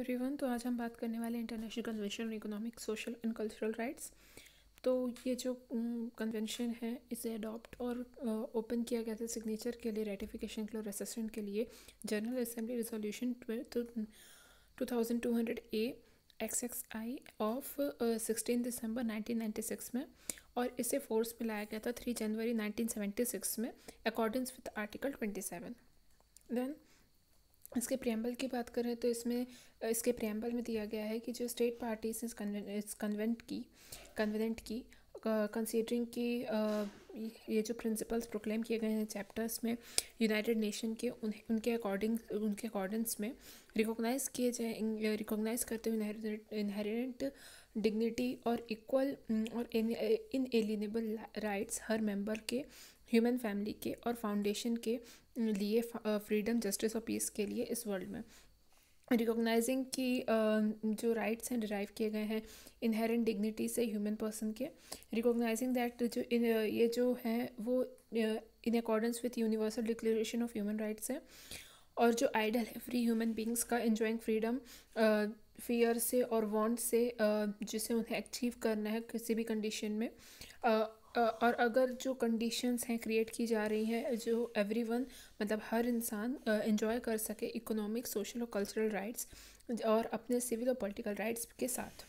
everyone तो आज हम बात करने वाले international convention on economic social and cultural rights तो ये जो कन्वेंशन है इसे अडॉप्ट और ओपन किया गया था सिग्नेचर के लिए रेटिफिकेशन के लिए रेसिस्टेंट के लिए general assembly resolution two thousand two hundred A X X I of sixteen December nineteen ninety six में और इसे फोर्स में लाया गया था three January nineteen seventy six में accordings with article twenty seven then इसके प्रियम्बल की बात करें तो इसमें इसके प्रियम्बल में दिया गया है कि जो स्टेट पार्टीज इस कन्वेंट की कन्वेंट की कंसिडरिंग uh, ये जो प्रिंसिपल्स प्रोक्लेम किए गए हैं चैप्टर्स में यूनाइटेड नेशन के उन, उनके अकॉर्डिंग उनके अकॉर्डेंस में रिकॉग्नाइज किए जाए रिकॉग्नाइज करते हुए इनहेरिडेंट डिग्निटी और इक्वल और इन एलिनेबल राइट्स हर मेंबर के ह्यूमन फैमिली के और फाउंडेशन के लिए फ्रीडम जस्टिस और पीस के लिए इस वर्ल्ड में रिकॉग्नाइजिंग की जो राइट्स हैं डिराइव किए गए हैं इनहेरेंट डिग्निटी से ह्यूमन पर्सन के रिकॉग्नाइजिंग दैट जो इन ये जो है वो in accordance with universal declaration of human rights है और जो आइडल है फ्री ह्यूमन बींग्स का इंजॉइंग फ्रीडम फियर से और वॉन्ट से जिसे उन्हें अचीव करना है किसी भी कंडीशन में और अगर जो कंडीशंस हैं क्रिएट की जा रही हैं जो एवरीवन मतलब हर इंसान इन्जॉय कर सके इकोनॉमिक सोशल और कल्चरल राइट्स और अपने सिविल और पॉलिटिकल राइट्स के साथ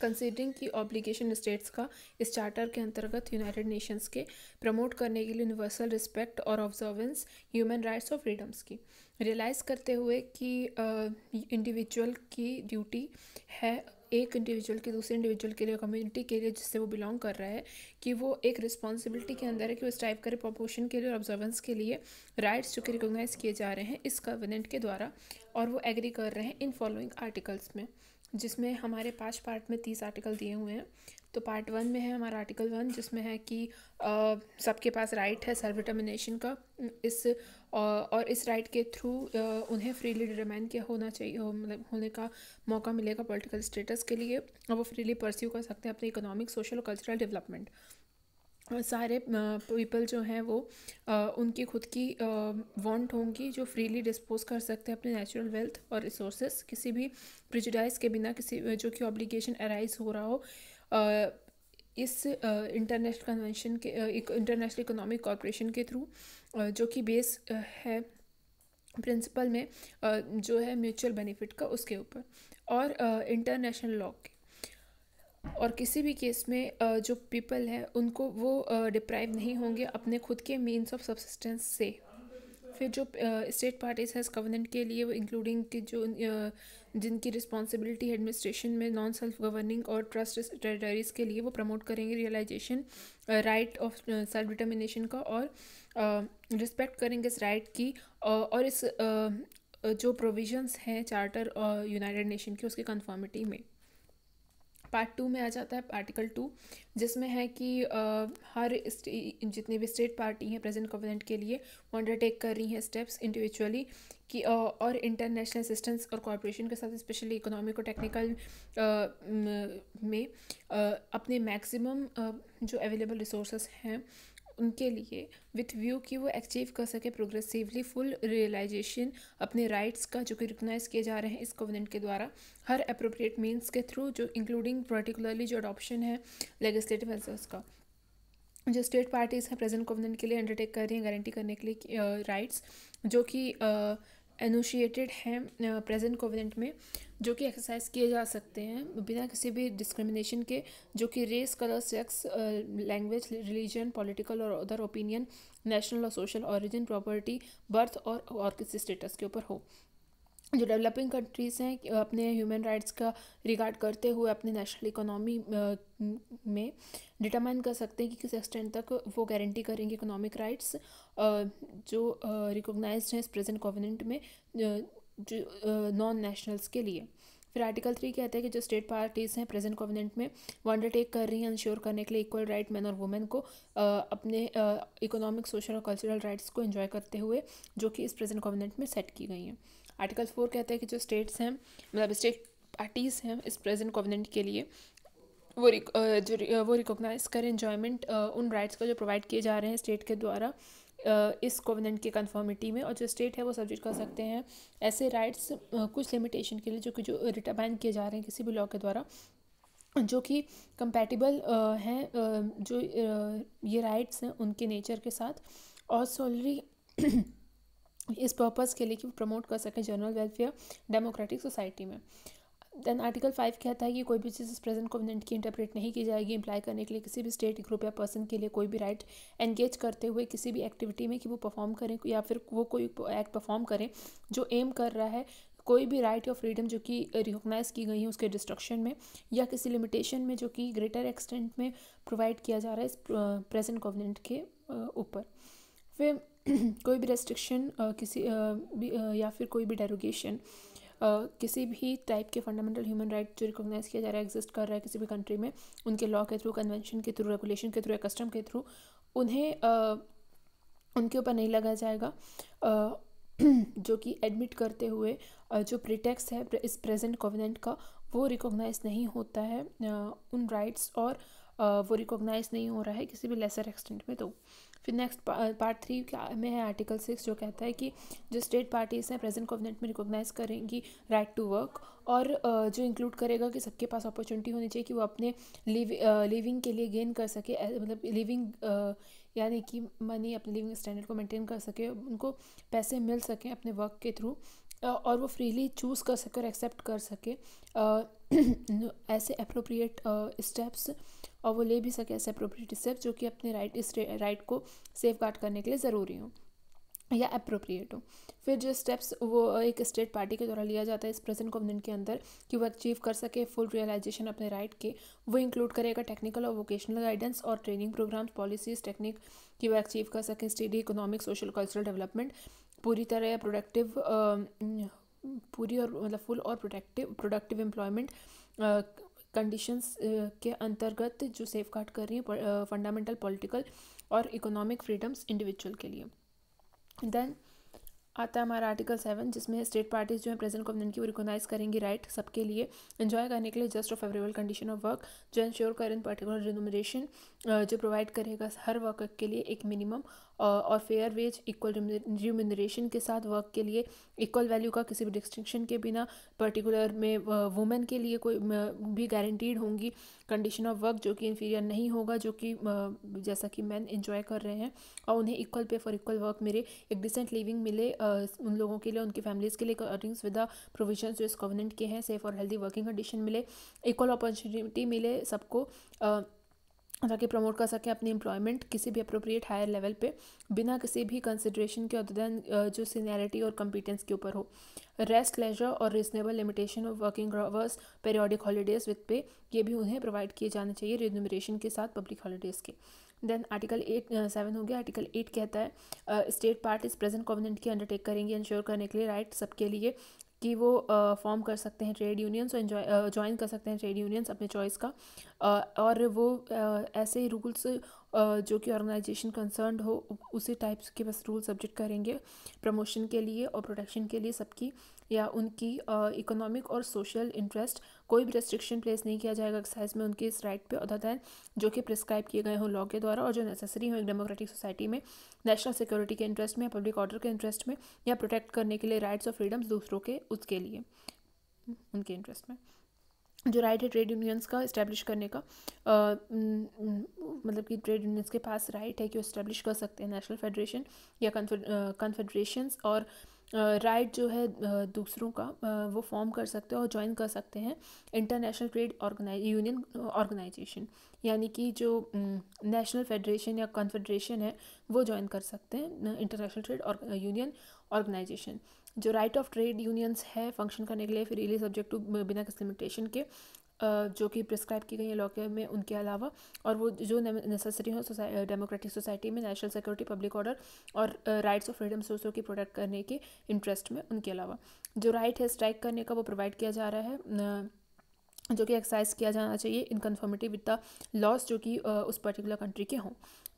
कंसिडरिंग की ऑब्लिगेशन स्टेट्स का इस चार्टर के अंतर्गत यूनाइटेड नेशंस के प्रमोट करने के लिए यूनिवर्सल रिस्पेक्ट और ऑब्जर्वेंस ह्यूमन राइट्स और फ्रीडम्स की रियलाइज़ करते हुए कि इंडिविजुअल uh, की ड्यूटी है एक इंडिविजुअल के दूसरे इंडिविजुअल के लिए कम्युनिटी के लिए जिससे वो बिलोंग कर रहा है कि वो एक रिस्पॉन्सिबिलिटी के अंदर है कि वो टाइप करे प्रपोशन के लिए और ऑब्जर्वेंस के लिए राइट्स जो कि रिकोगनाइज किए जा रहे हैं इस कवनेंट के द्वारा और वो एग्री कर रहे हैं इन फॉलोइंग आर्टिकल्स में जिसमें हमारे पाँच पार्ट में तीस आर्टिकल दिए हुए हैं तो पार्ट वन में है हमारा आर्टिकल वन जिसमें है कि सबके पास राइट है सेल्फ डिटर्मिनेशन का इस और इस राइट के थ्रू उन्हें फ्रीली डिटरमाइन किया होना चाहिए मतलब होने का मौका मिलेगा पॉलिटिकल स्टेटस के लिए और वो फ्रीली परस्यू कर सकते हैं अपने इकोनॉमिक सोशल और कल्चरल डेवलपमेंट सारे पीपल जो हैं वो उनकी खुद की वांट होंगी जो फ्रीली डिस्पोज कर सकते हैं अपने नेचुरल वेल्थ और रिसोर्सेस किसी भी प्रिजुडाइज के बिना किसी जो कि ऑब्लिगेशन अराइज हो रहा हो इस इंटरनेशनल कन्वेंशन के एक इंटरनेशनल इकोनॉमिक कॉरपोरेशन के थ्रू जो कि बेस है प्रिंसिपल में जो है म्यूचुअल बेनिफिट का उसके ऊपर और इंटरनेशनल लॉ के और किसी भी केस में जो पीपल है उनको वो डिप्राइव नहीं होंगे अपने खुद के मीन्स ऑफ सब्सिस्टेंस से फिर जो स्टेट पार्टीज है इस कवनेंट के लिए वो इंक्लूडिंग कि जो जिनकी रिस्पॉन्सिबिलिटी एडमिनिस्ट्रेशन में नॉन सेल्फ गवर्निंग और ट्रस्ट टेरेटरीज के लिए वो प्रमोट करेंगे realisation right of self determination का और रिस्पेक्ट करेंगे इस राइट की और इस जो प्रोविजंस हैं चार्टर यूनाइटेड नेशन की उसकी कन्फर्मिटी में पार्ट टू में आ जाता है आर्टिकल टू जिसमें है कि आ, हर जितने भी स्टेट पार्टी हैं प्रेजेंट गवर्नमेंट के लिए वो अंडरटेक कर रही हैं स्टेप्स इंडिविजुअली कि आ, और इंटरनेशनल असिस्टेंस और कॉरपोरेशन के साथ स्पेशली इकोनॉमिक और टेक्निकल में आ, अपने मैक्सिमम जो अवेलेबल रिसोर्सेज हैं उनके लिए विथ व्यू कि वो अचीव कर सके प्रोग्रेसिवली फुल रियलाइजेशन अपने राइट्स का जो कि रिकोगनाइज किए जा रहे हैं इस कोविनेंट के द्वारा हर अप्रोप्रिएट मीन्स के थ्रू जो इंक्लूडिंग पर्टिकुलरली जो अडॉप्शन है लेगिस्लेटिव एजर्स का जो स्टेट पार्टीज़ हैं प्रेजेंट कोविनेंट के लिए अंडरटेक कर रही हैं गारंटी करने के लिए राइट्स uh, जो कि uh, एनोशिएटेड हैं प्रेजेंट कोविनेंट में जो कि एक्सरसाइज किए जा सकते हैं बिना किसी भी डिस्क्रिमिनेशन के जो कि race colour sex language religion political और अदर ओपिनियन नेशनल और सोशल ऑरिजिन प्रॉपर्टी बर्थ और किसी स्टेटस के ऊपर हो जो डेवलपिंग कंट्रीज़ हैं अपने ह्यूमन राइट्स का रिगार्ड करते हुए अपने नेशनल इकोनॉमी में डिटरमाइन कर सकते हैं कि किस एक्सटेंड तक वो गारंटी करेंगे इकोनॉमिक राइट्स जो रिकोगनाइज हैं इस प्रेजेंट कोविनेंट में जो नॉन नेशनल्स के लिए फिर आर्टिकल थ्री कहते हैं कि जो स्टेट पार्टीज़ हैं प्रेजेंट कोविनेंट में वो अंडरटेक कर रही हैं इंश्योर करने के लिए इक्वल राइट मैन और वुमेन को अपने इकोनॉमिक सोशल और कल्चरल राइट्स को इन्जॉय करते हुए जो कि इस प्रेजेंट कोविनेंट में सेट की गई हैं आर्टिकल फोर कहते हैं कि जो स्टेट्स हैं मतलब स्टेट पार्टीज़ हैं इस प्रेजेंट कोविनेंट के लिए वो रिक, जो वो रिकोगनाइज करें इन्जॉयमेंट उन राइट्स को जो प्रोवाइड किए जा रहे हैं स्टेट के द्वारा इस कोविनेंट के कन्फर्मिटी में और जो स्टेट है वो सब्जेक्ट कर सकते हैं ऐसे राइट्स कुछ लिमिटेशन के लिए जो कि जो रिटर्बाइन किए जा रहे हैं किसी भी लॉ के द्वारा जो कि कंपैटिबल हैं जो ये राइट्स हैं उनके नेचर के साथ और सोलरी इस पर्पज़ के लिए कि वो प्रमोट कर सकें जनरल वेलफेयर डेमोक्रेटिक सोसाइटी में देन आर्टिकल फाइव कहता है कि कोई भी चीज़ इस प्रेजेंट कोविनेंट की इंटरप्रेट नहीं की जाएगी इम्प्लाई करने के लिए किसी भी स्टेट ग्रुप या पर्सन के लिए कोई भी राइट एंगेज करते हुए किसी भी एक्टिविटी में कि वो परफॉर्म करें या फिर वो कोई एक्ट परफॉर्म करें जो एम कर रहा है कोई भी राइट या फ्रीडम जो कि रिकोगनाइज़ की गई है उसके डिस्ट्रक्शन में या किसी लिमिटेशन में जो कि ग्रेटर एक्सटेंट में प्रोवाइड किया जा रहा है इस प्रेजेंट कोविनेंट के ऊपर फिर कोई भी रेस्ट्रिक्शन किसी भी या फिर कोई भी डेरोगेशन किसी भी टाइप के फंडामेंटल ह्यूमन राइट जो रिकॉग्नाइज किया जा रहा है एग्जिस्ट कर रहा है किसी भी कंट्री में उनके लॉ के थ्रू कन्वेंशन के थ्रू रेगुलेशन के थ्रू या कस्टम के थ्रू उन्हें उनके ऊपर नहीं लगाया जाएगा जो कि एडमिट करते हुए जो प्रिटेक्स है इस प्रेजेंट कोविनेंट का वो रिकॉग्नाइज नहीं होता है उन राइट्स और वो रिकॉग्नाइज नहीं हो रहा है किसी भी लेसर एक्सटेंट में तो फिर नेक्स्ट पार्ट थ्री में है आर्टिकल सिक्स जो कहता है कि जो स्टेट पार्टीज़ हैं प्रेजेंट कोविनेट में रिकोगनाइज करेंगी राइट टू वर्क और uh, जो इंक्लूड करेगा कि सबके पास अपॉर्चुनिटी होनी चाहिए कि वो अपने लिव लिविंग uh, के लिए गेन कर सके मतलब लिविंग uh, यानी कि मनी अपने लिविंग स्टैंडर्ड को मेंटेन कर सके उनको पैसे मिल सकें अपने वर्क के थ्रू और वो फ्रीली चूज़ कर सके और एक्सेप्ट कर सके ऐसे अप्रोप्रिएट स्टेप्स और वो ले भी सके ऐसे अप्रोप्रिएट स्टेप्स जो कि अपने राइट राइट को सेफ गार्ड करने के लिए ज़रूरी हों या अप्रोप्रिएट हो फिर जो स्टेप्स वो एक स्टेट पार्टी के द्वारा लिया जाता है इस प्रेजेंट कॉम्पोनेंट के अंदर कि वो अचीव कर सके फुल रियलाइजेशन अपने राइट के वो इंक्लूड करेगा टेक्निकल और वोकेशनल गाइडेंस और ट्रेनिंग प्रोग्राम्स पॉलिसीज टेक्निक कि वो अचीव कर सकें steady economic social cultural development पूरी तरह प्रोडक्टिव पूरी और मतलब फुल और प्रोडक्टिव प्रोडक्टिव एम्प्लॉयमेंट कंडीशंस के अंतर्गत जो सेफ गार्ड कर रही हैं फंडामेंटल पॉलिटिकल और इकोनॉमिक फ्रीडम्स इंडिविजुअल के लिए देन आता है हमारा आर्टिकल सेवन जिसमें स्टेट पार्टीज जो है प्रेजेंट गवर्नमेंट की वो रिकोगनाइज करेंगी राइट सबके लिए एंजॉय करने के लिए जस्ट और फेवरेबल कंडीशन ऑफ वर्क जो इन्श्योर करें पर्टिकुलर रिनोमेशन जो प्रोवाइड करेगा हर वर्कर के लिए एक मिनिमम और फेयर वेज इक्वल रिम्यूनरेशन के साथ वर्क के लिए इक्वल वैल्यू का किसी भी डिस्टिंक्शन के बिना पर्टिकुलर में वुमेन के लिए कोई भी गारंटीड होंगी कंडीशन ऑफ वर्क जो कि इन्फीरियर नहीं होगा जो कि जैसा कि मैन इन्जॉय कर रहे हैं और उन्हें equal pay for equal work मेरे एक डिसेंट लिविंग मिले उन लोगों के लिए उनकी फैमिलीज़ के लिए अर्निंग्स विद द प्रोविजन जो इस कॉवेनेंट के हैं सेफ और हेल्दी वर्किंग कंडीशन मिले इक्वल अपॉर्चुनिटी मिले सबको ताकि प्रमोट कर सकें अपनी एम्प्लॉयमेंट किसी भी अप्रोप्रिएट हायर लेवल पे बिना किसी भी कंसिड्रेशन के अदर जो सीनियरिटी और कम्पिटेंस के ऊपर हो रेस्ट लेजर और reasonable limitation of working hours periodic holidays with pay ये भी उन्हें प्रोवाइड किए जाने चाहिए रिन्यूमरेशन के साथ पब्लिक हॉलीडेज़ के देन आर्टिकल एट सेवन हो गया आर्टिकल एट कहता है स्टेट पार्ट इस प्रेजेंट कॉवेनेंट की अंडरटेक करेंगे इंश्योर करने के लिए राइट सबके लिए कि वो फॉर्म कर सकते हैं ट्रेड यूनियंस और ज्वाइन कर सकते हैं ट्रेड यूनियंस अपने चॉइस का और वो ऐसे ही रूल्स जो कि ऑर्गेनाइजेशन कंसर्न हो उसी टाइप्स के बस रूल सब्जेक्ट करेंगे प्रमोशन के लिए और प्रोटेक्शन के लिए सबकी या उनकी इकोनॉमिक और सोशल इंटरेस्ट कोई भी रेस्ट्रिक्शन प्लेस नहीं किया जाएगा एक्सरसाइज में उनके इस राइट पे दें जो कि प्रिस्क्राइब किए गए हों लॉ के द्वारा और जो नेसेसरी हों एक डेमोक्रेटिक सोसाइटी में नेशनल सिक्योरिटी के इंटरेस्ट में पब्लिक ऑर्डर के इंटरेस्ट में या प्रोटेक्ट करने के लिए राइट्स और फ्रीडम्स दूसरों के उसके लिए उनके इंटरेस्ट में जो राइट है ट्रेड यूनियंस का इस्टेब्लिश करने का आ, मतलब कि ट्रेड यूनियंस के पास राइट है कि वो इस्टेब्लिश कर सकते हैं नेशनल फेडरेशन या कन्फेडरेशंस और राइट जो है दूसरों का वो फॉर्म कर सकते हैं और ज्वाइन कर सकते हैं international trade organise union organisation यानी कि जो नेशनल फेडरेशन या कॉन्फेडरेशन है वो ज्वाइन कर सकते हैं इंटरनेशनल ट्रेड यूनियन ऑर्गेनाइजेशन जो राइट ऑफ ट्रेड यूनियंस है फंक्शन करने के लिए फिर रिली सब्जेक्ट टू बिना किसी लिमिटेशन के जो कि प्रिस्क्राइब की गई है लॉ के में उनके अलावा और वो जो नेसेसरी हो डेमोक्रेटिक सोसाइटी में नेशनल सिक्योरिटी पब्लिक ऑर्डर और राइट्स ऑफ फ्रीडम सोर्सों की प्रोटेक्ट करने के इंटरेस्ट में उनके अलावा जो राइट है स्ट्राइक करने का वो प्रोवाइड किया जा रहा है जो कि एक्सरसाइज किया जाना चाहिए इन विद द लॉस जो कि उस पर्टिकुलर कंट्री के हों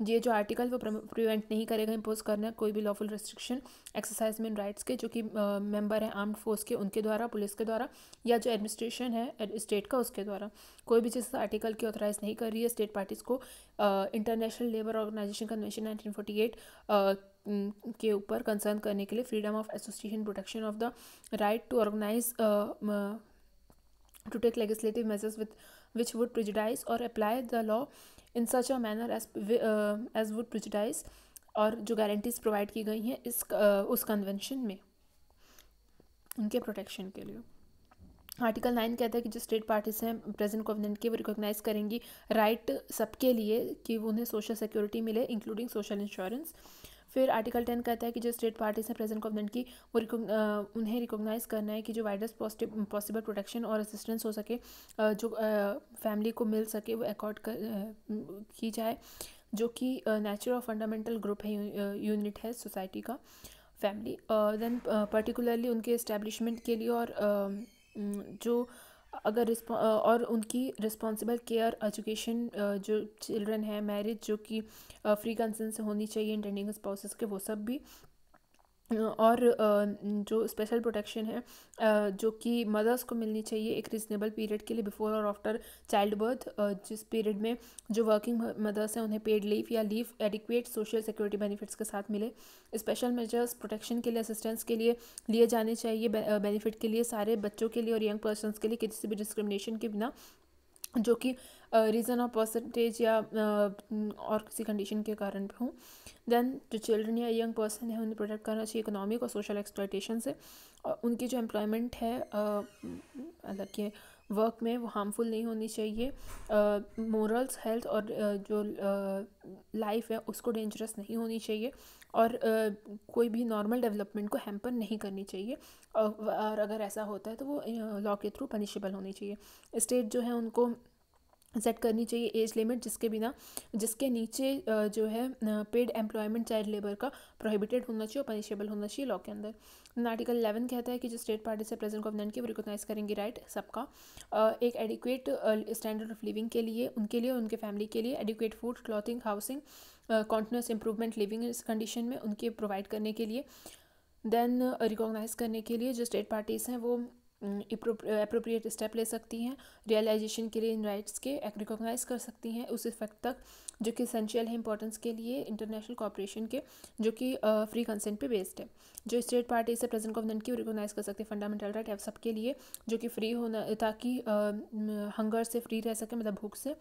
ये जो आर्टिकल वो प्रिवेंट नहीं करेगा इम्पोज करना कोई भी lawful restriction exercise man rights के जो कि मेंबर हैं आर्म्ड फोर्स के उनके द्वारा पुलिस के द्वारा या जो एडमिनिस्ट्रेशन है स्टेट का उसके द्वारा कोई भी चीज़ आर्टिकल की ऑथराइज नहीं कर रही है स्टेट पार्टीज़ को international labour organisation convention nineteen forty eight के ऊपर कंसर्न करने के लिए freedom of association protection of the right to organise to take legislative measures with which would prejudice और apply the law in such a manner as as would prejudice और जो guarantees provide की गई हैं इस uh, उस convention में उनके प्रोटेक्शन के लिए आर्टिकल नाइन कहता है कि जो स्टेट पार्टीज हैं प्रेजेंट कोविनेंट के वो रिकॉग्नाइज करेंगी राइट सबके लिए कि उन्हें सोशल सिक्योरिटी मिले इंक्लूडिंग सोशल इंश्योरेंस फिर आर्टिकल टेन कहता है कि जो स्टेट पार्टीज हैं प्रेजेंट गवर्नमेंट की वो रिकोग उन्हें रिकोगनाइज करना है कि जो वाइडेस्ट पॉसिबल प्रोटेक्शन और असिस्टेंस हो सके जो फैमिली को मिल सके वो अकॉर्ड की जाए जो कि नेचुरल और फंडामेंटल ग्रुप है यूनिट है सोसाइटी का फैमिली देन पर्टिकुलरली उनके इस्टेब्लिशमेंट के लिए और uh, जो अगर और उनकी रिस्पॉन्सिबल केयर एजुकेशन जो चिल्ड्रन है मैरिज जो कि फ्री कंसेंट से होनी चाहिए इंटरनिंग प्रोसेस के वो सब भी और जो स्पेशल प्रोटेक्शन है जो कि मदर्स को मिलनी चाहिए एक रिजनेबल पीरियड के लिए बिफोर और आफ्टर चाइल्ड बर्थ जिस पीरियड में जो वर्किंग मदर्स हैं उन्हें पेड लीव या leave adequate social security benefits के साथ मिले स्पेशल मेजर्स प्रोटेक्शन के लिए असिस्टेंस के लिए लिए जाने चाहिए बेनिफिट के लिए सारे बच्चों के लिए और यंग पर्सन के लिए किसी भी डिस्क्रिमिनेशन के बिना जो कि रीज़न ऑफ परसेंटेज या और किसी कंडीशन के कारण भी हूँ दैन जो चिल्ड्रन या यंग पर्सन है उन्हें प्रोटेक्ट करना चाहिए इकोनॉमिक और सोशल एक्सप्लाइटेशन से और उनकी जो एम्प्लॉयमेंट है मतलब कि वर्क में वो हार्मफुल नहीं होनी चाहिए मोरल्स हेल्थ और uh, जो लाइफ uh, है उसको डेंजरस नहीं होनी चाहिए और uh, कोई भी नॉर्मल डेवलपमेंट को हैम्पर नहीं करनी चाहिए और, और अगर ऐसा होता है तो वो लॉ के थ्रू पनिशेबल होनी चाहिए स्टेट जो है उनको सेट करनी चाहिए एज लिमिट जिसके बिना जिसके नीचे जो है पेड एम्प्लॉयमेंट चाइल्ड लेबर का प्रोहिबिटेड होना चाहिए और पनिशेबल होना चाहिए लॉ के अंदर आर्टिकल इलेवन कहता है कि जो स्टेट पार्टी से प्रेजेंट गवर्नमेंट की वो रिकोगनाइज करेंगी राइट सबका एक एडिक्वेट स्टैंडर्ड ऑफ लिविंग के लिए उनके लिए और उनके फैमिली के लिए adequate food clothing housing continuous improvement living इस कंडीशन में उनके प्रोवाइड करने के लिए देन रिकोगनाइज करने के लिए जो स्टेट पार्टीज़ हैं वो अप्रोप्रिएट स्टेप ले सकती हैं रियलाइजेशन के लिए इन राइट्स के रिकोगनाइज कर सकती हैं उस इफेक्ट तक जो कि सेंशियल है इंपॉर्टेंस के लिए इंटरनेशनल कॉपरेशन के जो कि फ्री कंसेंट पे बेस्ड है जो स्टेट पार्टीज है प्रेजेंट गवर्नमेंट की रिकोगनाइज कर सकते हैं फंडामेंटल राइट है सबके लिए जो कि फ्री होना ताकि हंगर से फ्री रह सके मतलब भूख से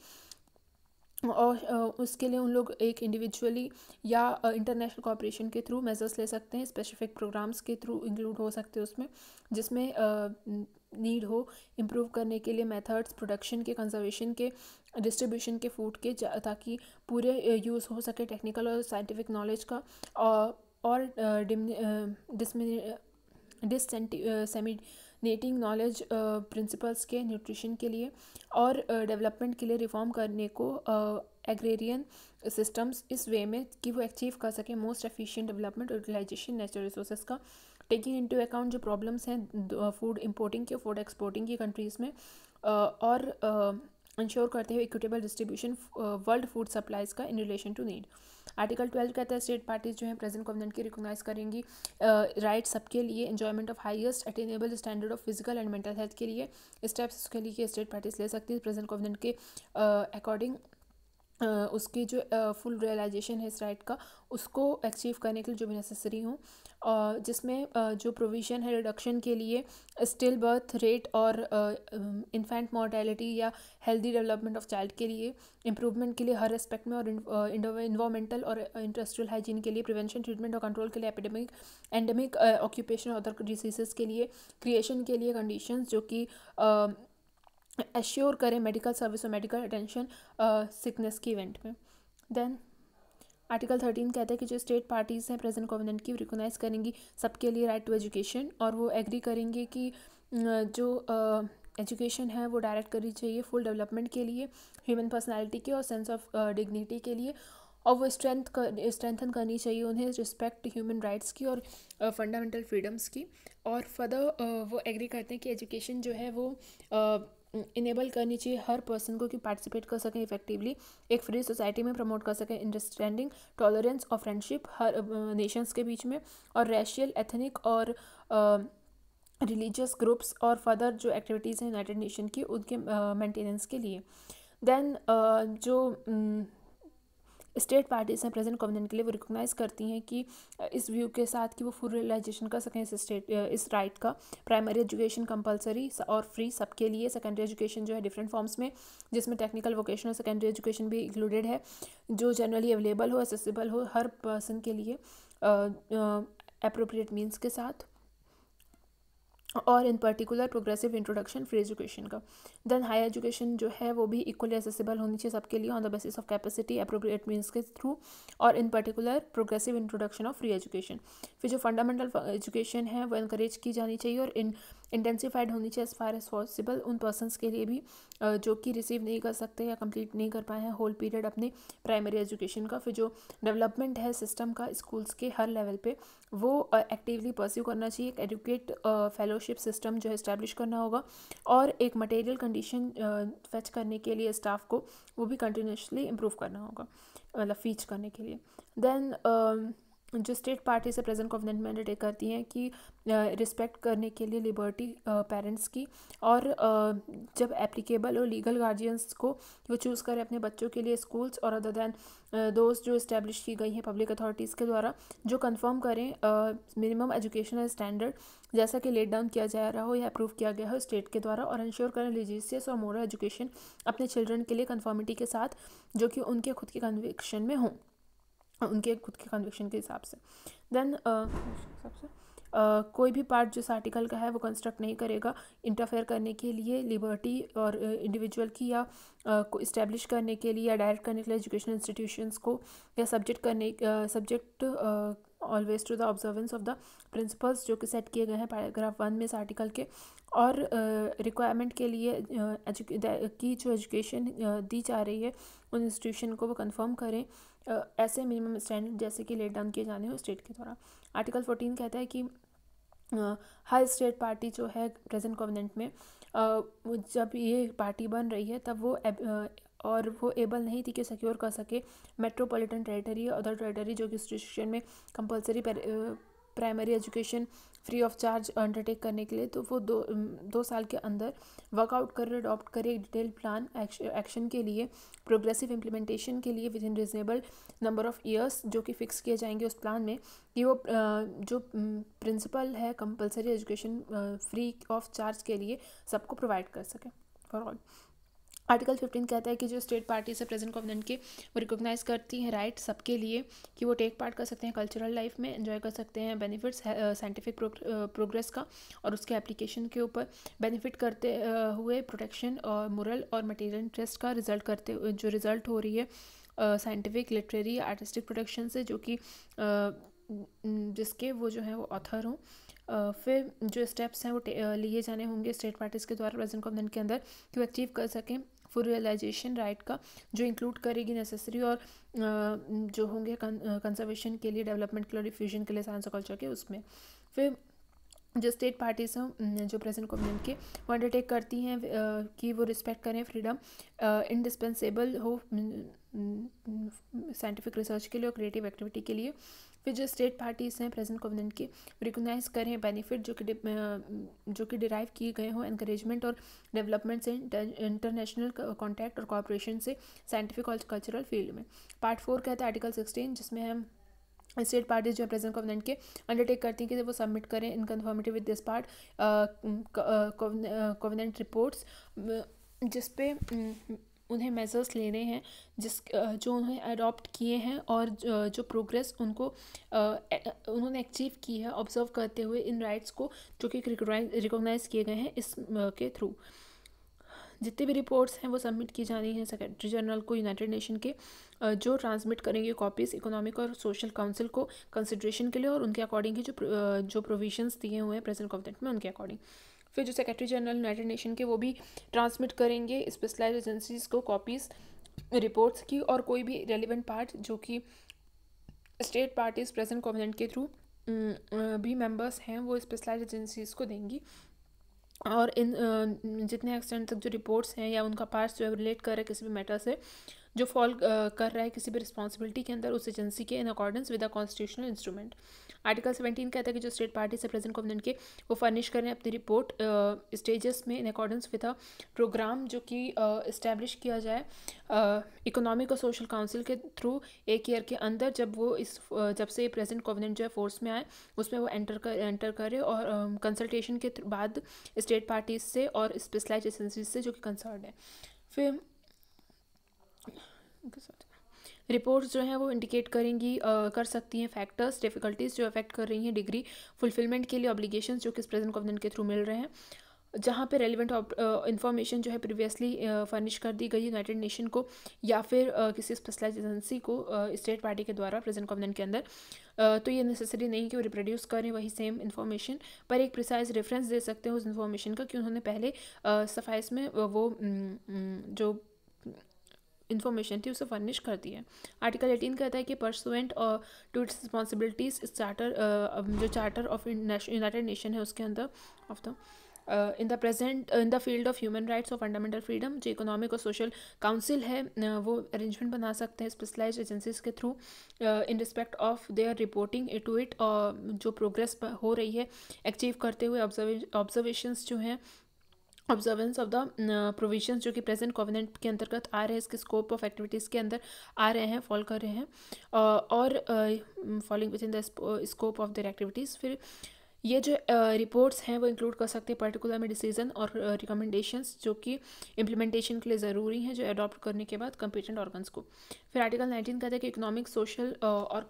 और उसके लिए उन लोग एक इंडिविजुअली या इंटरनेशनल कॉपरेशन के थ्रू मेजर्स ले सकते हैं स्पेसिफिक प्रोग्राम्स के थ्रू इंक्लूड हो सकते हैं उसमें जिसमें नीड हो इम्प्रूव करने के लिए मेथड्स प्रोडक्शन के कंजर्वेशन के डिस्ट्रीब्यूशन के फूड के ताकि पूरे यूज़ हो सके टेक्निकल और साइंटिफिक नॉलेज का और डिस्मिन डिसमिसेंटी सेमी नेटिंग नॉलेज प्रिंसिपल्स के न्यूट्रिशन के लिए और डेवलपमेंट के लिए रिफॉर्म करने को एग्रेरियन सिस्टम्स इस वे में कि वो अचीव कर सकें most efficient development utilisation natural resources का टेकिंग इनटू अकाउंट जो प्रॉब्लम्स हैं फूड इंपोर्टिंग के फूड एक्सपोर्टिंग की कंट्रीज़ में और इंश्योर करते हुए equitable distribution world food supplies का in relation to need article twelve कहता है स्टेट पार्टीज जो हैं प्रेजेंट गवर्नमेंट की रिकोगनाइज करेंगी राइट uh, सबके लिए enjoyment of highest attainable standard of physical and mental health के लिए स्टेप्स के लिए स्टेट पार्टीज ले सकती है प्रेजेंट गवर्नमेंट के अकॉर्डिंग uh, उसकी जो फुल रियलाइजेशन है इस राइट का उसको अचीव करने के लिए जो भी नेसेसरी हूँ और जिसमें जो प्रोविज़न है रिडक्शन के लिए स्टिल बर्थ रेट और इन्फेंट मॉर्टेलिटी या हेल्दी डेवलपमेंट ऑफ चाइल्ड के लिए इम्प्रूवमेंट के लिए हर रेस्पेक्ट में और इन्वामेंटल और इंडस्ट्रियल हाइजीन के लिए प्रिवेंशन ट्रीटमेंट और कंट्रोल के लिए एपिडेमिक एंडेमिक ऑक्यूपेशन और अदर डिसीजेज के लिए क्रिएशन के लिए कंडीशन जो कि एश्योर करें मेडिकल सर्विस और मेडिकल अटेंशन सिकनेस के इवेंट में देन आर्टिकल थर्टीन कहते हैं कि जो स्टेट पार्टीज़ हैं प्रेजेंट गवर्नमेंट की रिकोगनाइज करेंगी सबके लिए राइट टू एजुकेशन और वो एग्री करेंगे कि जो एजुकेशन uh, है वो डायरेक्ट करनी चाहिए फुल डेवलपमेंट के लिए ह्यूमन पर्सनैलिटी के और सेंस ऑफ डिग्निटी के लिए और वो स्ट्रेंथ कर, स्ट्रेंथन करनी चाहिए उन्हें रिस्पेक्ट ह्यूमन राइट्स की और फंडामेंटल uh, फ्रीडम्स की और फर्दर uh, वो एग्री करते हैं कि एजुकेशन जो है वो इनेबल करनी चाहिए हर पर्सन को कि पार्टिसिपेट कर सकें इफेक्टिवली एक फ्री सोसाइटी में प्रमोट कर सकें अंडरस्टैंडिंग टॉलरेंस और फ्रेंडशिप हर नेशंस के बीच में और रेशियल एथनिक और रिलीजियस ग्रुप्स और फर्दर जो एक्टिविटीज़ हैं यूनाइटेड नेशन की उनके मेंटेनेंस के लिए देन uh, जो um, स्टेट पार्टीज हैं प्रेजेंट गवर्नमेंट के लिए वो रिकोगनाइज़ करती हैं कि इस व्यू के साथ कि वो फुल रियलाइजेशन कर सकें इस स्टेट इस राइट का प्राइमरी एजुकेशन कंपलसरी और फ्री सबके लिए सेकेंडरी एजुकेशन जो है डिफरेंट फॉर्म्स में जिसमें टेक्निकल वोकेशनल सेकेंडरी एजुकेशन भी इंक्लूडेड है जो जनरली अवेलेबल हो एसेसिबल हो हर पर्सन के लिए अप्रोप्रिएट मीन्स के साथ और in particular progressive introduction free education का देन हाई एजुकेशन जो है वो भी इक्वली एसेसिबल होनी चाहिए सबके लिए on the basis of capacity appropriate means के थ्रू और in particular progressive introduction of free education फिर जो फंडामेंटल एजुकेशन है वो इनक्रेज की जानी चाहिए और इन इंटेंसिफाइड होनी चाहिए एज़ फार एज़ पॉसिबल उन पर्सनस के लिए भी जो कि रिसीव नहीं कर सकते या कंप्लीट नहीं कर पाए हैं होल पीरियड अपने प्राइमरी एजुकेशन का फिर जो डेवलपमेंट है सिस्टम का स्कूल्स के हर लेवल पे वो एक्टिवली परस्यू करना चाहिए एक एडुकेट फेलोशिप सिस्टम जो है इस्टेब्लिश करना होगा और एक मटेरियल कंडीशन फेच करने के लिए स्टाफ को वो भी कंटिन्यूसली इम्प्रूव करना होगा मतलब फीच करने के लिए देन जो स्टेट पार्टी से प्रेजेंट कॉवेनेंट में अंडरटेक करती हैं कि रिस्पेक्ट करने के लिए लिबर्टी पेरेंट्स की और जब एप्लीकेबल और लीगल गार्जियंस को वो चूज़ करें अपने बच्चों के लिए स्कूल्स और अदर दैन दोस्त जो इस्टेब्लिश की गई हैं पब्लिक अथॉरिटीज़ के द्वारा जो कंफर्म करें मिनिमम एजुकेशनल स्टैंडर्ड जैसा कि लेट डाउन किया जा रहा हो या अप्रूव किया गया हो स्टेट के द्वारा और इंश्योर करें रिलीजियस और मोरल एजुकेशन अपने चिल्ड्रन के लिए कन्फर्मिटी के साथ जो कि उनके खुद के कन्विक्शन में हों उनके खुद के कन्विक्शन के हिसाब से देन हिसाब से Uh, कोई भी पार्ट जिस आर्टिकल का है वो कंस्ट्रक्ट नहीं करेगा इंटरफेयर करने के लिए लिबर्टी और इंडिविजुअल uh, की या uh, को इस्टेब्लिश करने के लिए या डायरेक्ट करने के लिए एजुकेशन इंस्टीट्यूशंस को या सब्जेक्ट करने subject always to the observance of the principles जो कि सेट किए गए हैं पैराग्राफ वन में इस आर्टिकल के और रिक्वायरमेंट के लिए uh, की जो एजुकेशन दी जा रही है उन इंस्टीट्यूशन को वो कन्फर्म करें ऐसे मिनिमम स्टैंडर्ड जैसे कि लेट डाउन किए जाने हो स्टेट के द्वारा आर्टिकल फोर्टीन कहता है कि हर स्टेट पार्टी जो है प्रेजेंट गवर्नमेंट में जब ये पार्टी बन रही है तब वो और वो एबल नहीं थी कि सिक्योर कर सके मेट्रोपॉलिटन टेरिटरी अदर टेरिटरी जो कि स्टेशन में compulsory primary education free of charge undertake करने के लिए तो वो दो दो साल के अंदर वर्कआउट कर अडॉप्ट करे एक डिटेल प्लान एक्शन के लिए प्रोग्रेसिव इम्प्लीमेंटेशन के लिए within reasonable number of years जो कि फिक्स किए जाएंगे उस प्लान में कि वो जो प्रिंसिपल है compulsory education free of charge के लिए सबको प्रोवाइड कर सकें फॉर ऑल आर्टिकल फिफ्टीन कहता है कि जो स्टेट पार्टी से प्रेजेंट गवर्नमेंट के वो रिकोगनाइज करती हैं राइट सबके लिए कि वो टेक पार्ट कर सकते हैं कल्चरल लाइफ में एंजॉय कर सकते हैं बेनिफिट्स साइंटिफिक प्रोग्रेस का और उसके एप्लीकेशन के ऊपर बेनिफिट करते uh, हुए प्रोटेक्शन और मोरल और मटेरियल इंटरेस्ट का रिजल्ट करते जो रिजल्ट हो रही है साइंटिफिक लिटरेरी आर्टिस्टिक प्रोडक्शन से जो कि uh, जिसके वो जो है वो ऑथर हों Uh, फिर जो स्टेप्स हैं वो uh, लिए जाने होंगे स्टेट पार्टीज़ के द्वारा प्रेजेंट गवर्नमेंट के अंदर कि वो अचीव कर सकें फॉर रियलाइजेशन राइट का जो इंक्लूड करेगी नेसेसरी और जो होंगे कंजर्वेशन के लिए डेवलपमेंट के लिए डिफ्यूजन के लिए साइंस और कल्चर के उसमें फिर जो स्टेट पार्टीज हैं जो प्रेजेंट गवर्नमेंट के वो अंडरटेक करती हैं कि वो रिस्पेक्ट करें फ्रीडम इंडिस्पेंसेबल हो साइंटिफिक रिसर्च के लिए और क्रिएटिव एक्टिविटी के लिए फिर जो स्टेट पार्टीज़ हैं प्रेजेंट गवर्नमेंट की रिकोगनाइज करें बेनिफिट जो कि जो कि डिराइव किए गए हों इंकरेजमेंट और डेवलपमेंट से इंटरनेशनल कॉन्टैक्ट और कॉपरेशन से साइंटिफिक और कल्चरल फील्ड में पार्ट फोर कहता है आर्टिकल सिक्सटीन जिसमें हम स्टेट पार्टीज जो प्रेजेंट कोविनेंट के अंडरटेक करती हैं कि वो सबमिट करें in conformity with this part covenant reports जिसपे उन्हें मेज़र्स लेने हैं जिस जो उन्हें अडॉप्ट किए हैं और जो प्रोग्रेस उनको उन्होंने अचीव की है ऑब्जर्व करते हुए इन राइट्स को जो कि रिकोगनाइज किए गए हैं इस के थ्रू जितने भी रिपोर्ट्स हैं वो सबमिट की जानी है सेक्रेटरी जनरल को यूनाइटेड नेशन के जो ट्रांसमिट करेंगे कॉपीज़ इकोनॉमिक और सोशल काउंसिल को कंसिड्रेशन के लिए और उनके अकॉर्डिंग ही जो जो प्रोविजंस दिए हुए हैं प्रेजेंट कॉन्टेंट में उनके अकॉर्डिंग फिर जो सेक्रेटरी जनरल यूनाइटेड नेशन के वो भी ट्रांसमिट करेंगे स्पेशलाइज एजेंसीज़ को कॉपीज़ रिपोर्ट्स की और कोई भी रेलिवेंट पार्ट जो कि स्टेट पार्टीज प्रेजेंट कॉवेनेंट के थ्रू mm, uh, भी मेंबर्स हैं वो स्पेशलाइज एजेंसीज़ को देंगी और इन uh, जितने एक्सटेंट तक जो रिपोर्ट्स हैं या उनका पार्ट्स जो है रिलेट कर रहे किसी भी मैटर से जो फॉल कर रहा है किसी भी रिस्पॉन्सिबिलिटी के अंदर उस एजेंसी के in accordance with the constitutional instrument article seventeen कहता है कि जो स्टेट पार्टी से प्रेजेंट गवर्नमेंट के वो फर्निश करें अपनी रिपोर्ट स्टेजेस में in accordance with a programme जो कि इस्टेब्लिश uh, किया जाए इकोनॉमिक और सोशल काउंसिल के थ्रू एक ईयर के अंदर जब वो इस uh, जब से प्रेजेंट गवर्नमेंट जो है फोर्स में आए उसमें वो एंटर कर एंटर करे और कंसल्टेशन uh, के बाद स्टेट पार्टीज से और स्पेशलाइज एजेंसीज से जो कि कंसर्न है फिर रिपोर्ट्स जो हैं वो इंडिकेट करेंगी आ, कर सकती हैं फैक्टर्स डिफिकल्टीज़ जो अफेक्ट कर रही हैं डिग्री फुलफिलमेंट के लिए ऑब्लिगेशन जो कि प्रेजेंट कॉविडेंट के थ्रू मिल रहे हैं जहाँ पे रेलिवेंट इन्फॉर्मेशन जो है प्रीवियसली फर्निश कर दी गई यूनाइटेड नेशन को या फिर आ, किसी स्पेशलाइज एजेंसी को स्टेट पार्टी के द्वारा प्रेजेंट कॉविडेंट के अंदर आ, तो ये नेसेसरी नहीं कि वो रिप्रोड्यूस करें वही सेम इन्फॉर्मेशन पर एक प्रिसाइज रेफरेंस दे सकते हैं उस इन्फॉर्मेशन का कि उन्होंने पहले सफाइस में वो जो इन्फॉर्मेशन थी उसे फर्निश करती है आर्टिकल एटीन कहता है कि परसुएंट और टू इट्स रिस्पॉन्सिबिलिटीज चार्टर जो चार्टर ऑफ यूनाइटेड नेशन है उसके अंदर of the in the present in the field of human rights और फंडामेंटल फ्रीडम जो इकोनॉमिक और सोशल काउंसिल है वो अरेंजमेंट बना सकते हैं स्पेशलाइज एजेंसीज के through in respect of their reporting to it और जो प्रोग्रेस हो रही है अचीव करते हुए ऑब्जर्वेशंस जो हैं ऑब्जर्वेंस ऑफ द प्रोविजंस जो कि प्रेजेंट कॉविनेंट के अंतर्गत आ रहे हैं इसके स्कोप ऑफ एक्टिविटीज़ के अंदर आ रहे हैं फॉल कर रहे हैं और following within the scope of their activities फिर ये जो रिपोर्ट्स हैं वो इंक्लूड कर सकते हैं पर्टिकुलर में डिसीजन और रिकमेंडेशंस जो कि इम्प्लीमेंटेशन के लिए ज़रूरी हैं जो अडॉप्ट करने के बाद कंपिटेंट ऑर्गन्स को फिर आर्टिकल 19 कहता है कि इकोनॉमिक सोशल और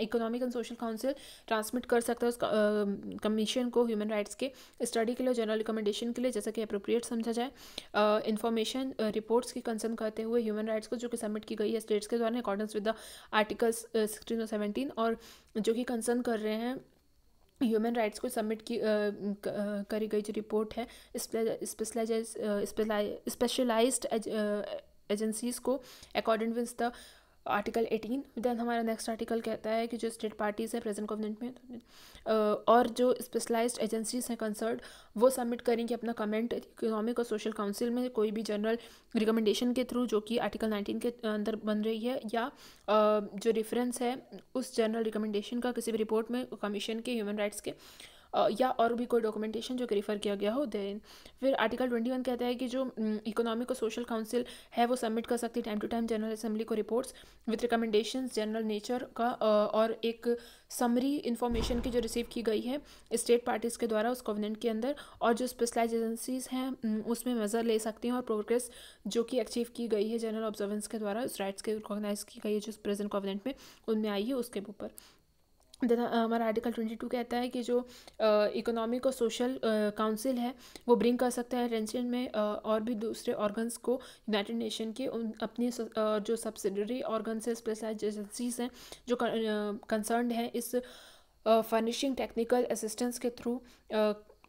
economic and social council transmit कर सकता है उस कमीशन को ह्यूमन राइट्स के स्टडी के लिए जनरल रिकमेंडेशन के लिए जैसा कि अप्रोप्रिएट समझा जाए इन्फॉर्मेशन रिपोर्ट्स की कंसर्न करते हुए ह्यूमन राइट्स को जो कि सबमिट की गई है स्टेट्स के द्वारा accordance with the articles sixteen और सेवनटीन और जो कि कंसर्न कर रहे हैं ह्यूमन राइट्स को सबमिट की करी गई जो रिपोर्ट है स्पेशलाइज स्पेशलाइज्ड एजेंसीज को according with the article eighteen then हमारा नेक्स्ट आर्टिकल कहता है कि जो स्टेट पार्टीज है प्रेजेंट गवर्नमेंट में और जो स्पेशलाइज एजेंसीज हैं कंसर्ड वो सबमिट करेंगे अपना कमेंट इकोनॉमिक और सोशल काउंसिल में कोई भी जनरल रिकमेंडेशन के थ्रू जो कि आर्टिकल नाइनटीन के अंदर बन रही है या जो रेफरेंस है उस जनरल रिकमेंडेशन का किसी भी रिपोर्ट में कमीशन के ह्यूमन राइट्स के या और भी कोई डॉक्यूमेंटेशन जो कि रिफ़र किया गया हो देन फिर आर्टिकल ट्वेंटी वन कहता है कि जो इकोनॉमिक और सोशल काउंसिल है वो सबमिट कर सकती है time to time general assembly को reports with recommendation general nature का और एक समरी इन्फॉर्मेशन की जो रिसीव की गई है स्टेट पार्टीज़ के द्वारा उस कोविनेंट के अंदर और जो स्पेशलाइज एजेंसीज़ हैं उसमें मेज़र ले सकती हैं और प्रोग्रेस जो कि अचीव की गई है जनरल ऑब्जर्वेंस के द्वारा उस राइट्स के रिकॉग्नाइज की गई है जो प्रेजेंट कॉविनेंट में उनमें आई है उसके ऊपर तथा हमारा आर्टिकल ट्वेंटी टू कहता है कि जो इकोनॉमिक और सोशल काउंसिल है वो ब्रिंग कर सकता है रेंशन में आ, और भी दूसरे ऑर्गन्स को यूनाइटेड नेशन के उन अपनी स, आ, जो सब्सिडरी ऑर्गन्स है स्पेशलाइज एजेंसीज हैं जो कंसर्न है इस फर्निशिंग टेक्निकल असिस्टेंस के थ्रू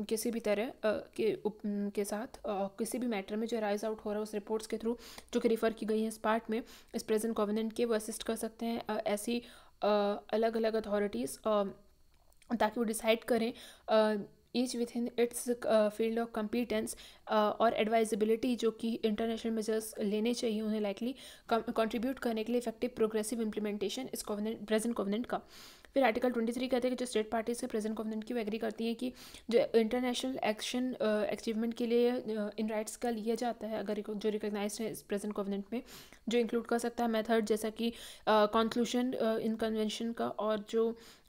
किसी भी तरह के उप के साथ किसी भी मैटर में जो राइज आउट हो रहा है उस रिपोर्ट्स के थ्रू जो कि रिफ़र की गई है इस पार्ट में इस प्रेजेंट गवर्नमेंट के वो असिस्ट कर सकते हैं ऐसी अलग अलग अथॉरिटीज़ ताकि वो डिसाइड करें each within its field of competence और एडवाइजबिलिटी जो कि इंटरनेशनल मेजर्स लेने चाहिए उन्हें लाइकली कंट्रीब्यूट करने के लिए इफेक्टिव प्रोग्रेसिव इम्प्लीमेंटेशन इस कोविनेंट प्रेजेंट कोविनेंट का फिर आर्टिकल ट्वेंटी थ्री कहते हैं कि जो स्टेट पार्टीज के प्रेजेंट गवर्नमेंट की वो एग्री करती हैं कि जो इंटरनेशनल एक्शन अचीवमेंट के लिए इन राइट्स का लिया जाता है अगर जो रिकोगनाइज है प्रेजेंट गवर्नमेंट में जो इंक्लूड कर सकता है मेथड जैसा कि कॉन्क्लूशन इन कन्वेंशन का और जो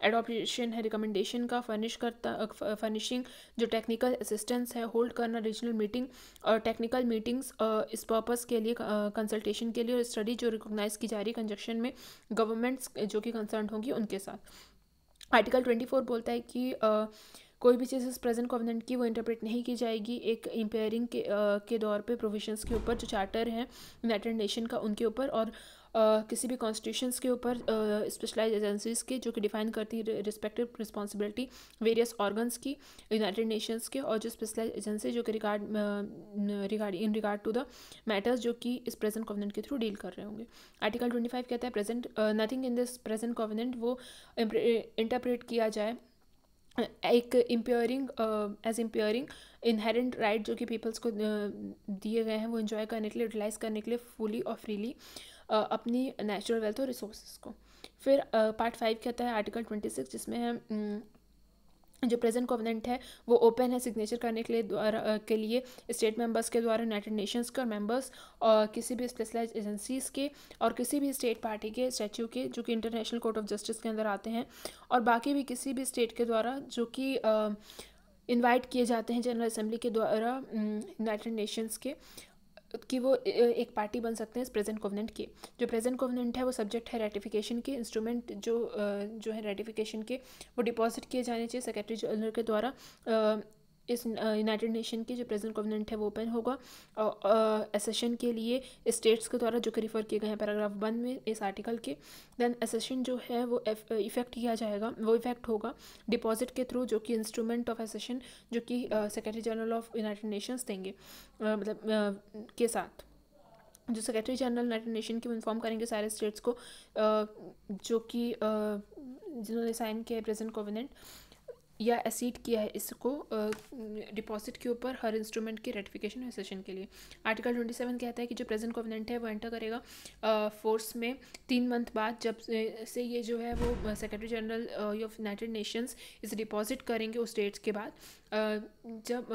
एडोपेशन है रिकमेंडेशन का फर्निश करता फर्निशिंग जो टेक्निकल असिस्टेंस है होल्ड करना रीजनल मीटिंग और टेक्निकल मीटिंग्स इस पर्पस के लिए कंसल्टेशन के लिए और स्टडी जो रिकोगनाइज की जा रही है कंजक्शन में गवर्नमेंट्स जो कि कंसर्न होंगी उनके साथ आर्टिकल ट्वेंटी फोर बोलता है कि आ, कोई भी चीज़ इस प्रेजेंट कॉन्वेंट की वो इंटरप्रेट नहीं की जाएगी एक इम्पेयरिंग के आ, के दौर पे प्रोविजंस के ऊपर जो चार्टर हैं यूनाइटेड नेशन का उनके ऊपर और किसी भी कॉन्स्टिट्यूशन के ऊपर स्पेशलाइज एजेंसीज के जो कि डिफाइन करती है रिस्पेक्टिव रिस्पॉन्सिबिलिटी वेरियस ऑर्गन्स की यूनाइटेड नेशंस के और जो स्पेशलाइज एजेंसी जो कि regard regard in regard to the matters जो कि इस प्रेजेंट कॉवेनेंट के थ्रू डील कर रहे होंगे आर्टिकल ट्वेंटी फाइव कहता है present nothing in this present covenant वो इंटरप्रेट किया जाए एक impairing as impairing inherent right जो कि पीपल्स को uh, दिए गए हैं वो इन्जॉय करने के लिए यूटिलाइज करने के लिए फुली uh, और फ्रीली अपनी नेचुरल वेल्थ और रिसोर्स को फिर पार्ट uh, फाइव कहता है आर्टिकल ट्वेंटी सिक्स जिसमें um, जो प्रेजेंट कोवनेंट है वो ओपन है सिग्नेचर करने के लिए द्वारा के लिए स्टेट मेंबर्स के द्वारा यूनाइटेड नेशंस के और मेंबर्स और किसी भी स्पेशलाइज एजेंसीज़ के और किसी भी स्टेट पार्टी के स्टैच्यू के जो कि इंटरनेशनल कोर्ट ऑफ जस्टिस के अंदर आते हैं और बाकी भी किसी भी स्टेट के द्वारा जो कि इन्वाइट किए जाते हैं जनरल असेंबली के द्वारा यूनाइटेड नेशंस के कि वो एक पार्टी बन सकते हैं इस प्रेजेंट कोवनेंट के जो प्रेजेंट कोवनेंट है वो सब्जेक्ट है रेटिफिकेशन के इंस्ट्रूमेंट जो जो है रेटिफिकेशन के वो डिपॉजिट किए जाने चाहिए सेक्रेटरी जनरल के द्वारा इस यूनाइटेड नेशन के जो प्रेजेंट कोविनेंट है वो ओपन होगा और एसेशन के लिए स्टेट्स के द्वारा जो कि रिफ़र किए गए हैं पैराग्राफ वन में इस आर्टिकल के देन एसेशन जो है वो इफेक्ट किया जाएगा वो इफेक्ट होगा डिपॉजिट के थ्रू जो कि इंस्ट्रूमेंट ऑफ एसेशन जो कि secretary general of united nations देंगे मतलब के साथ जो सेक्रेटरी जनरल यूनाइटेड नेशन की इन्फॉर्म करेंगे सारे स्टेट्स को जो कि जिन्होंने साइन किया है प्रेजेंट कोविनेंट या एसीड किया है इसको डिपॉजिट के ऊपर हर इंस्ट्रूमेंट के रेटिफिकेशन और सेशन के लिए आर्टिकल ट्वेंटी सेवन कहता है कि जो प्रेजेंट कोविनेंट है वो एंटर करेगा फोर्स में तीन मंथ बाद जब से ये जो है वो secretary general of united nations इसे डिपॉजिट करेंगे उस डेट्स के बाद जब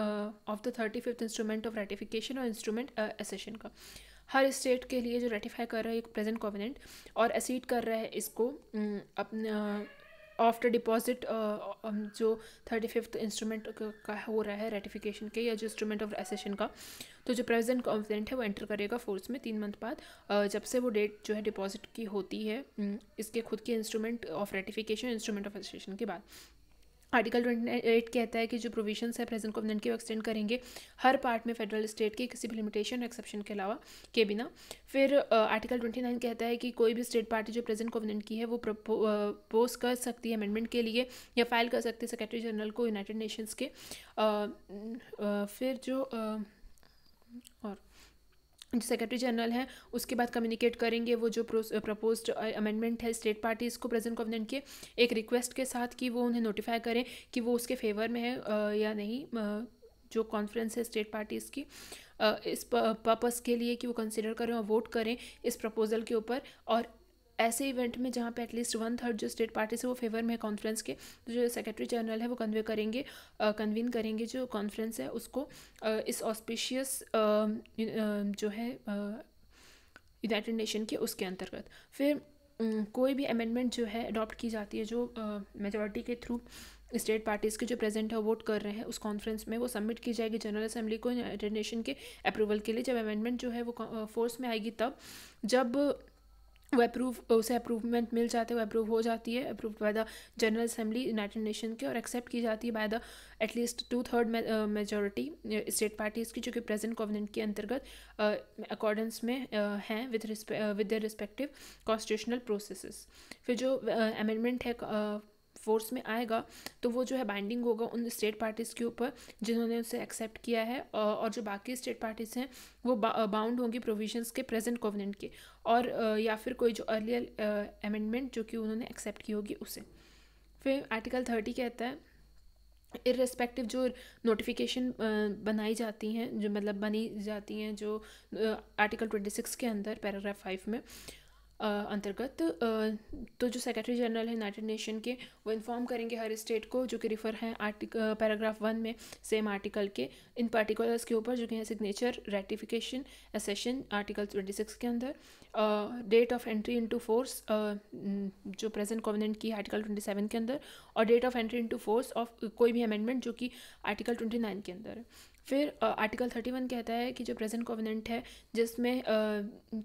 of the thirty fifth instrument of ratification और इंस्ट्रूमेंट एसेशन का हर स्टेट के लिए जो रेटिफाई कर रहा है एक प्रेजेंट कोविनेंट और एसीड कर रहा है इसको अपना आफ्टर डिपॉजिट uh, um, जो थर्टी फिफ्थ इंस्ट्रूमेंट का हो रहा है रेटिफिकेशन के या जो इंस्ट्रूमेंट ऑफ एसेशन का तो जो प्रेजेंट कॉन्फिडेंट है वो एंटर करेगा फोर्स में तीन मंथ बाद uh, जब से वो डेट जो है डिपॉजिट की होती है mm, इसके खुद के instrument of ratification instrument of accession के बाद आर्टिकल ट्वेंटी एट कहता है कि जो प्रोविजंस है प्रेजेंट कोविनेंट के वो एक्सटेंड करेंगे हर पार्ट में फेडरल स्टेट के किसी भी लिमिटेशन एक्सेप्शन के अलावा के बिना फिर आर्टिकल ट्वेंटी नाइन कहता है कि कोई भी स्टेट पार्टी जो प्रेजेंट कोविनेंट की है वो प्रपोज कर सकती है अमेंडमेंट के लिए या फाइल कर सकती है सेक्रेटरी जनरल को यूनाइटेड नेशंस के आ, आ, फिर जो आ, और जो सेक्रेटरी जनरल हैं उसके बाद कम्युनिकेट करेंगे वो जो प्रपोज्ड अमेंडमेंट है स्टेट पार्टीज़ को प्रेजेंट गवर्नमेंट के एक रिक्वेस्ट के साथ कि वो उन्हें नोटिफाई करें कि वो उसके फेवर में है या नहीं जो कॉन्फ्रेंस है स्टेट पार्टीज़ की इस पर्पस के लिए कि वो कंसिडर करें और वोट करें इस प्रपोज़ल के ऊपर और ऐसे इवेंट में जहाँ पे एटलीस्ट वन थर्ड जो स्टेट पार्टी से वो फेवर में है कॉन्फ्रेंस के तो जो सेक्रेटरी जनरल है वो कन्वे करेंगे कन्वीन करेंगे जो कॉन्फ्रेंस है उसको इस ऑस्पिशियस जो है यूनाइटेड नेशन के उसके अंतर्गत फिर कोई भी अमेंडमेंट जो है अडॉप्ट की जाती है जो uh, के थ्रू स्टेट पार्टीज़ के जो प्रेजेंट है वोट कर रहे हैं उस कॉन्फ्रेंस में वो सबमिट की जाएगी जनरल असेंबली को यूनाइटेड नेशन के अप्रूवल के लिए जब अमेंडमेंट जो है वो फोर्स में आएगी तब जब वो अप्रूव उसे अप्रूवमेंट मिल जाते वो अप्रूव हो जाती है approve by the general assembly united nation की और एक्सेप्ट की जाती है by the at least two third majority state parties की जो कि प्रेजेंट कोविनेंट के अंतर्गत अकॉर्डेंस uh, में uh, हैं with with respective constitutional process फिर जो अमेंडमेंट uh, है uh, फोर्स में आएगा तो वो जो है बाइंडिंग होगा उन स्टेट पार्टीज़ के ऊपर जिन्होंने उसे एक्सेप्ट किया है और जो बाकी स्टेट पार्टीज़ हैं वो बाउंड होंगी प्रोविजंस के प्रेजेंट कोविनेंट के और या फिर कोई जो अर्लियर अमेंडमेंट जो कि उन्होंने एक्सेप्ट की होगी उसे फिर आर्टिकल थर्टी कहता है इरेस्पेक्टिव जो नोटिफिकेशन बनाई जाती हैं जो मतलब बनी जाती हैं जो आर्टिकल ट्वेंटी सिक्स के अंदर पैराग्राफ फाइव में अंतर्गत तो जो सेक्रेटरी जनरल है यूनाइटेड नेशन के वो इन्फॉर्म करेंगे हर स्टेट को जो कि रिफ़र हैं आर्टिक पैराग्राफ वन में सेम आर्टिकल के इन पार्टिकुलर्स के ऊपर जो कि हैं signature ratification accession article twenty six के अंदर date of entry into force जो प्रेजेंट कॉमिनेंट की आर्टिकल ट्वेंटी सेवन के अंदर और date of entry into force of कोई भी अमेंडमेंट जो कि आर्टिकल ट्वेंटी नाइन के अंदर है फिर आर्टिकल थर्टी वन कहता है कि जो प्रेजेंट कोविनेंट है जिसमें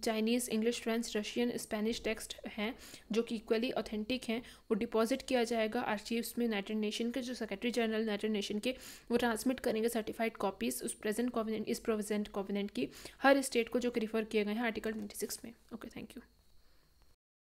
Chinese English French Russian Spanish text हैं जो कि इक्वली ऑथेंटिक हैं वो डिपॉजिट किया जाएगा आर्चीव्स में यूनाइटेड नेशन के जो सेक्रेटरी जनरल यूनाइटेड नेशन के वो ट्रांसमिट करेंगे सर्टिफाइड कॉपीज़ उस प्रेजेंट कोविनेंट इस प्रेजेंट कोविनेंट की हर स्टेट को जो कि रिफ़र किए गए हैं आर्टिकल ट्वेंटी सिक्स में ओके थैंक यू